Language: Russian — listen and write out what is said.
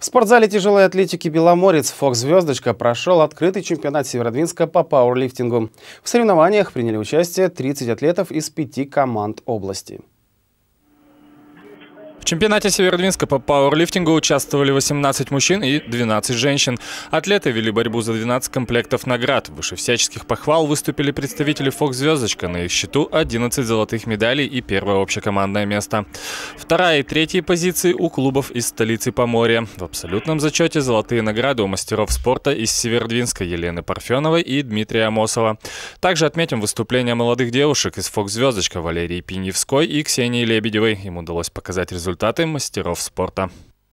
В спортзале тяжелой атлетики «Беломорец» «Фокс-звездочка» прошел открытый чемпионат Северодвинска по пауэрлифтингу. В соревнованиях приняли участие 30 атлетов из пяти команд области чемпионате Северодвинска по пауэрлифтингу участвовали 18 мужчин и 12 женщин. Атлеты вели борьбу за 12 комплектов наград. Выше всяческих похвал выступили представители Фок Звездочка». На их счету 11 золотых медалей и первое общекомандное место. Вторая и третья позиции у клубов из столицы Поморья. В абсолютном зачете золотые награды у мастеров спорта из Севердвинска Елены Парфеновой и Дмитрия Амосова. Также отметим выступление молодых девушек из Фок Звездочка» Валерии Пиневской и Ксении Лебедевой. Им удалось показать результат Результаты мастеров спорта.